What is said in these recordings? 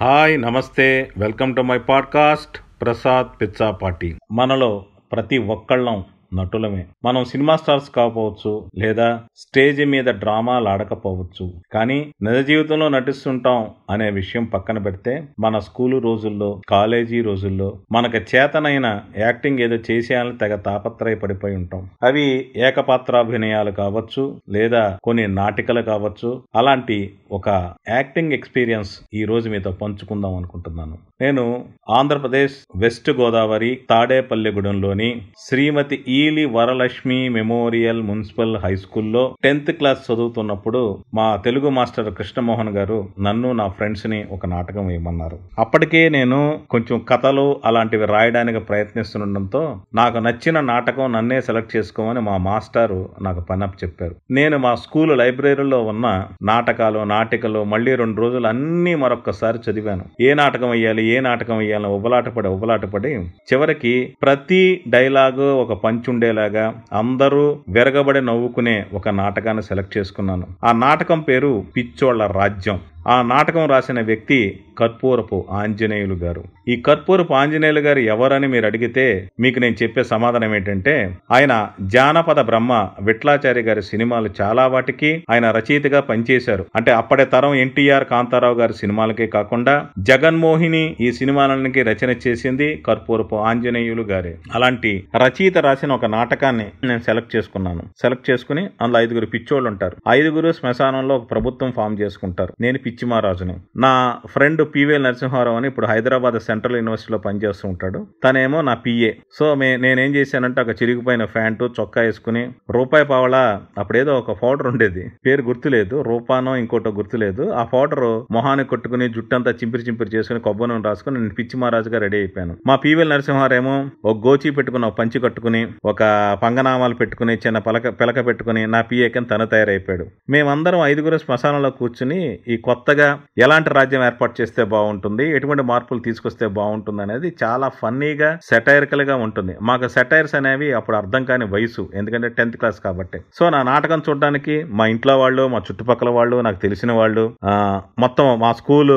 hi నమస్తే welcome to my podcast Prasad పిచ్చా party మనలో ప్రతి ఒక్కళ్ళం నటులమే మనం సినిమా స్టార్స్ కాకపోవచ్చు లేదా స్టేజ్ మీద డ్రామాలు ఆడకపోవచ్చు కానీ నిజ జీవితంలో నటిస్తుంటాం అనే విషయం పక్కన పెడితే మన స్కూలు రోజుల్లో కాలేజీ రోజుల్లో మనకు చేతనైన యాక్టింగ్ ఏదో చేసేయాలని తెగ తాపత్రయ పడిపోయి ఉంటాం అవి ఏకపాత్రాభినయాలు కావచ్చు లేదా కొన్ని నాటికలు కావచ్చు అలాంటి ఒక యాక్టింగ్ ఎక్స్పీరియన్స్ ఈ రోజు మీతో పంచుకుందాం అనుకుంటున్నాను నేను ఆంధ్రప్రదేశ్ వెస్ట్ గోదావరి తాడేపల్లిగూడెంలోని Srimathi Eli Varalakshmi memorial municipal high స్కూల్లో టెన్త్ క్లాస్ చదువుతున్నప్పుడు మా తెలుగు మాస్టర్ కృష్ణమోహన్ గారు నన్ను నా ఫ్రెండ్స్ని ఒక నాటకం వేయమన్నారు అప్పటికే నేను కొంచెం కథలు అలాంటివి రాయడానికి ప్రయత్నిస్తుండటంతో నాకు నచ్చిన నాటకం నన్నే సెలెక్ట్ చేసుకోమని మా మాస్టారు నాకు పనప్ చెప్పారు నేను మా స్కూల్ లైబ్రరీలో ఉన్న నాటకాలు నాటికలు మళ్ళీ రెండు రోజులు అన్నీ మరొకసారి చదివాను ఏ నాటకం వేయాలి ఏ నాటకం వేయాలని ఉబలాటపడి ఉబలాటపడి చివరికి ప్రతి డైలాగు ఒక పంచ్ ఉండేలాగా అందరూ వెరగబడి నవ్వుకునే ఒక నాటకాన్ని సెలెక్ట్ చేసుకున్నాను ఆ నాటకం పేరు పిచ్చోళ్ల రాజ్యం ఆ నాటకం రాసిన వ్యక్తి కర్పూరపు ఆంజనేయులు గారు ఈ కర్పూరపు ఆంజనేయులు గారు ఎవరని మీరు అడిగితే మీకు నేను చెప్పే సమాధానం ఏంటంటే ఆయన జానపద బ్రహ్మ విట్లాచారి గారి సినిమాలు చాలా వాటికి ఆయన రచయితగా పనిచేశారు అంటే అప్పటి తరం ఎన్టీఆర్ కాంతారావు గారి సినిమాలకే కాకుండా జగన్మోహిని ఈ సినిమాలకి రచన చేసింది కర్పూరపు ఆంజనేయులు గారే అలాంటి రచయిత రాసిన ఒక నాటకాన్ని నేను సెలెక్ట్ చేసుకున్నాను సెలెక్ట్ చేసుకుని అందులో ఐదుగురు పిచ్చోళ్ళు ఉంటారు ఐదుగురు శ్మశానంలో ఒక ప్రభుత్వం ఫామ్ చేసుకుంటారు నేను పిచ్చి పిచ్చిమారాజుని నా ఫ్రెండ్ పివిఎల్ నరసింహారావు అని ఇప్పుడు హైదరాబాద్ సెంట్రల్ యూనివర్సిటీలో పనిచేస్తూ ఉంటాడు తనేమో నా పిఏ సో మే నేనేం చేశానంటే ఒక చిరిగిపోయిన ప్యాంటు చొక్కా వేసుకుని రూపాయి పావల అప్పుడేదో ఒక పౌడర్ ఉండేది పేరు గుర్తులేదు రూపానో ఇంకోటో గుర్తులేదు ఆ పౌడర్ మొహాన్ని కొట్టుకుని జుట్టంతా చింపిరి చింపిరి చేసుకుని కొబ్బరి నూనె రాసుకుని నేను పిచ్చిమారాజుగా రెడీ అయిపోయాను మా పివిఎల్ నరసింహారావు ఒక గోచి పెట్టుకుని ఒక పంచి కట్టుకుని ఒక పంగనామాలు పెట్టుకుని చిన్న పలక పిలక పెట్టుకుని నా పిఏకని తన తయారైపోయాడు మేమందరం ఐదుగురు శ్మశానంలో కూర్చుని ఈ కొత్త కొత్తగా ఎలాంటి రాజ్యం ఏర్పాటు చేస్తే బాగుంటుంది ఎటువంటి మార్పులు తీసుకొస్తే బాగుంటుంది అనేది చాలా ఫన్నీగా సెటైర్కల్ గా ఉంటుంది మాకు సెటైర్స్ అనేవి అప్పుడు అర్థం కాని వయసు ఎందుకంటే టెన్త్ క్లాస్ కాబట్టి సో నా నాటకం చూడడానికి మా ఇంట్లో వాళ్ళు మా చుట్టుపక్కల వాళ్ళు నాకు తెలిసిన వాళ్ళు మొత్తం మా స్కూల్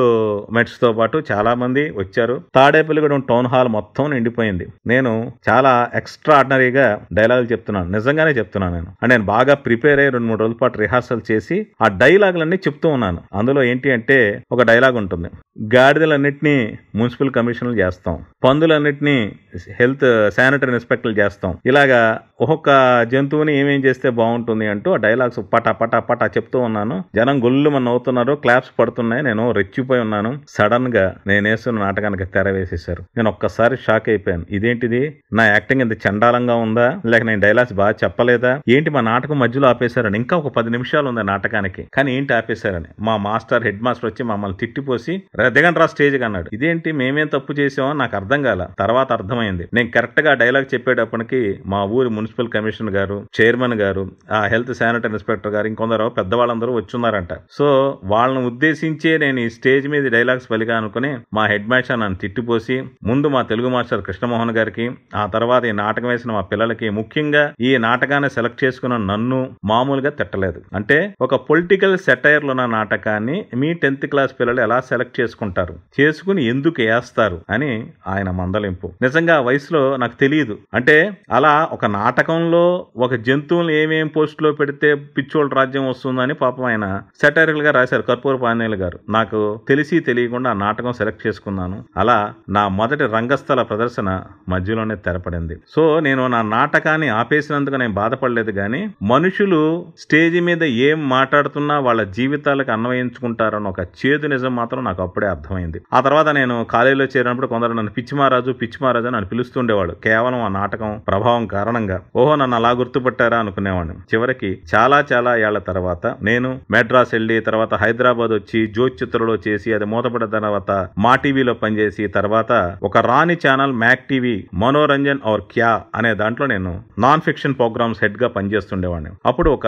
మెట్స్ తో పాటు చాలా మంది వచ్చారు తాడేపల్లిగూడెం టౌన్ హాల్ మొత్తం నిండిపోయింది నేను చాలా ఎక్స్ట్రా ఆర్డినరీగా డైలాగులు చెప్తున్నాను నిజంగానే చెప్తున్నాను నేను అండ్ నేను బాగా ప్రిపేర్ అయ్యి రెండు మూడు రోజుల పాటు రిహార్సల్ చేసి ఆ డైలాగులన్నీ చెప్తూ ఉన్నాను అందులో ఏంటి ఏంటి అంటే ఒక డైలాగ్ ఉంటుంది గాడిదలన్నింటినీ మున్సిపల్ కమిషన్లు చేస్తాం పందులన్నింటినీ హెల్త్ శానిటరీ ఇన్స్పెక్టర్లు చేస్తాం ఇలాగా ఒక్కొక్క జంతువుని ఏమేం చేస్తే బాగుంటుంది అంటూ ఆ డైలాగ్స్ పటా పటా పటా చెప్తూ ఉన్నాను జనం గొల్లు మన అవుతున్నారు క్లాప్స్ పడుతున్నాయి నేను రెచ్చిపోయి ఉన్నాను సడన్ గా నేనేస్తున్న నాటకానికి తెర వేసేసారు నేను ఒక్కసారి షాక్ అయిపోయాను ఇదేంటిది నా యాక్టింగ్ ఇంత చండాలంగా ఉందా లేక నేను డైలాగ్స్ బాగా చెప్పలేదా ఏంటి మా నాటకం మధ్యలో ఆపేశారని ఇంకా ఒక పది నిమిషాలు ఉంది నాటకానికి కానీ ఏంటి ఆపేశారని మా మాస్టర్ ఒకసారి హెడ్ మాస్టర్ వచ్చి మమ్మల్ని తిట్టిపోసి రా స్టేజ్కి అన్నాడు ఇదేంటి మేమేం తప్పు చేసామో నాకు అర్థం కాల తర్వాత అర్థమైంది నేను కరెక్ట్గా డైలాగ్ చెప్పేటప్పటికి మా ఊరి మున్సిపల్ కమిషనర్ గారు చైర్మన్ గారు ఆ హెల్త్ శానిటరీ ఇన్స్పెక్టర్ గారు ఇంకొందరు పెద్దవాళ్ళందరూ ఉన్నారంట సో వాళ్ళని ఉద్దేశించే నేను ఈ స్టేజ్ మీద డైలాగ్స్ పలిగా అనుకుని మా హెడ్ మాస్టర్ నన్ను తిట్టిపోసి ముందు మా తెలుగు మాస్టర్ కృష్ణమోహన్ గారికి ఆ తర్వాత ఈ నాటకం వేసిన మా పిల్లలకి ముఖ్యంగా ఈ నాటకాన్ని సెలెక్ట్ చేసుకున్న నన్ను మామూలుగా తిట్టలేదు అంటే ఒక పొలిటికల్ సెటైర్లో ఉన్న నాటకాన్ని మీ టెన్త్ క్లాస్ పిల్లలు ఎలా సెలెక్ట్ చేసుకుంటారు చేసుకుని ఎందుకు వేస్తారు అని ఆయన మందలింపు నిజంగా వయసులో నాకు తెలియదు అంటే అలా ఒక నాటకంలో ఒక జంతువులు ఏమేం పోస్టులో పెడితే పిచ్చోళ్ళ రాజ్యం వస్తుందని పాపం ఆయన సెటరికల్ గా రాశారు కర్పూర పానీయులు గారు నాకు తెలిసి తెలియకుండా ఆ నాటకం సెలెక్ట్ చేసుకున్నాను అలా నా మొదటి రంగస్థల ప్రదర్శన మధ్యలోనే తెరపడింది సో నేను నా నాటకాన్ని ఆపేసినందుకు నేను బాధపడలేదు కానీ మనుషులు స్టేజ్ మీద ఏం మాట్లాడుతున్నా వాళ్ళ జీవితాలకు అన్వయించుకుంటే ఉంటారన్న ఒక చేదు నిజం మాత్రం నాకు అప్పుడే అర్థమైంది ఆ తర్వాత నేను కాలేజీలో చేరినప్పుడు కొందరు నన్ను పిచ్చి పిచ్చి మహారాజు అని పిలుస్తుండేవాడు కేవలం ఆ నాటకం ప్రభావం కారణంగా ఓహో నన్ను అలా గుర్తుపట్టారా అనుకునేవాడిని చివరికి చాలా చాలా ఏళ్ల తర్వాత నేను మెడ్రాస్ వెళ్ళి తర్వాత హైదరాబాద్ వచ్చి జ్యోతి చిత్రలో చేసి అది మూతపడిన తర్వాత మా టీవీలో పనిచేసి తర్వాత ఒక రాణి ఛానల్ మ్యాక్ టీవీ మనోరంజన్ ఆర్ క్యా అనే దాంట్లో నేను నాన్ ఫిక్షన్ ప్రోగ్రామ్స్ హెడ్ గా పనిచేస్తుండేవాడిని అప్పుడు ఒక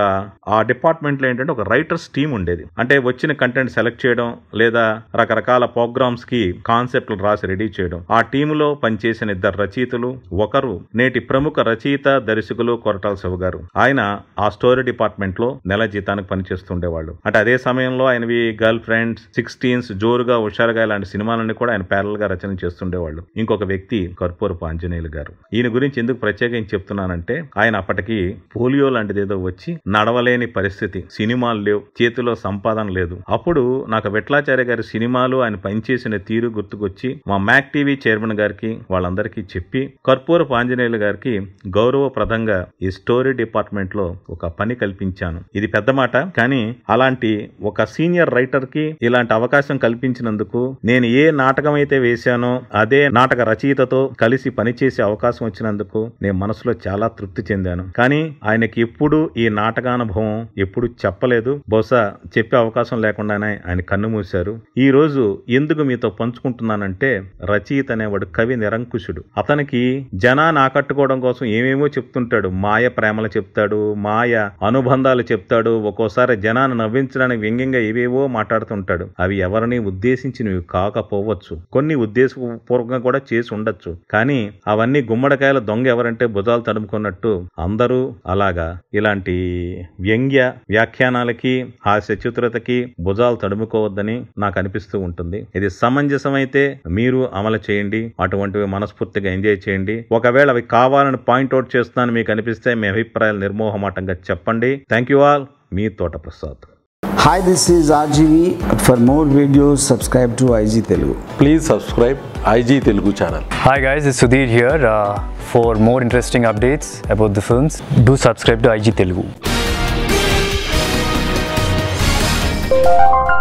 ఆ డిపార్ట్మెంట్ లో ఏంటంటే ఒక రైటర్స్ టీమ్ ఉండేది అంటే వచ్చిన కంటెంట్ కంటెంట్ సెలెక్ట్ చేయడం లేదా రకరకాల ప్రోగ్రామ్స్కి కాన్సెప్ట్లు రాసి రెడీ చేయడం ఆ టీములో పనిచేసిన ఇద్దరు రచయితలు ఒకరు నేటి ప్రముఖ రచయిత దర్శకులు కొరటాల శివ గారు ఆయన ఆ స్టోరీ డిపార్ట్మెంట్లో నెల జీతానికి పనిచేస్తుండేవాళ్ళు అంటే అదే సమయంలో ఆయనవి గర్ల్ ఫ్రెండ్స్ సిక్స్టీన్స్ జోరుగా హుషారుగా ఇలాంటి సినిమాలన్నీ కూడా ఆయన గా రచన చేస్తుండేవాళ్ళు ఇంకొక వ్యక్తి కర్పూరపు ఆంజనేయులు గారు ఈయన గురించి ఎందుకు ప్రత్యేకం చెప్తున్నానంటే ఆయన అప్పటికి పోలియో లాంటిది ఏదో వచ్చి నడవలేని పరిస్థితి సినిమాలు లేవు చేతిలో సంపాదన లేదు అప్పుడు అప్పుడు నాకు విట్లాచార్య గారి సినిమాలు ఆయన పనిచేసిన తీరు గుర్తుకొచ్చి మా మ్యాక్ టీవీ చైర్మన్ గారికి వాళ్ళందరికీ చెప్పి కర్పూర పాంజనేయులు గారికి గౌరవప్రదంగా ఈ స్టోరీ డిపార్ట్మెంట్ లో ఒక పని కల్పించాను ఇది పెద్ద మాట కానీ అలాంటి ఒక సీనియర్ రైటర్ కి ఇలాంటి అవకాశం కల్పించినందుకు నేను ఏ నాటకం అయితే వేశానో అదే నాటక రచయితతో కలిసి పనిచేసే అవకాశం వచ్చినందుకు నేను మనసులో చాలా తృప్తి చెందాను కానీ ఆయనకి ఎప్పుడు ఈ నాటకానుభవం ఎప్పుడు చెప్పలేదు బహుశా చెప్పే అవకాశం లేకుండా చూడగానే ఆయన కన్ను మూశారు ఈ రోజు ఎందుకు మీతో పంచుకుంటున్నానంటే రచయిత అనేవాడు కవి నిరంకుశుడు అతనికి జనాన్ని ఆకట్టుకోవడం కోసం ఏమేమో చెప్తుంటాడు మాయ ప్రేమలు చెప్తాడు మాయ అనుబంధాలు చెప్తాడు ఒక్కోసారి జనాన్ని నవ్వించడానికి వ్యంగ్యంగా ఏవేవో మాట్లాడుతుంటాడు అవి ఎవరిని ఉద్దేశించినవి కాకపోవచ్చు కొన్ని ఉద్దేశపూర్వకంగా కూడా చేసి ఉండొచ్చు కానీ అవన్నీ గుమ్మడికాయల దొంగ ఎవరంటే భుజాలు తడుముకున్నట్టు అందరూ అలాగా ఇలాంటి వ్యంగ్య వ్యాఖ్యానాలకి హాస్య చిత్రతకి భుజాలు వివాదాలు తడుముకోవద్దని నాకు అనిపిస్తూ ఉంటుంది ఇది సమంజసమైతే మీరు అమలు చేయండి అటువంటివి మనస్ఫూర్తిగా ఎంజాయ్ చేయండి ఒకవేళ అవి కావాలని పాయింట్అవుట్ చేస్తున్నాను మీకు అనిపిస్తే మీ అభిప్రాయాలు నిర్మోహమాటంగా చెప్పండి థ్యాంక్ యూ ఆల్ మీ Thota Prasad hi this is RGV for more videos subscribe to IG Telugu please subscribe IG Telugu channel hi guys is Sudheer here for more interesting updates about the films do subscribe to IG Telugu you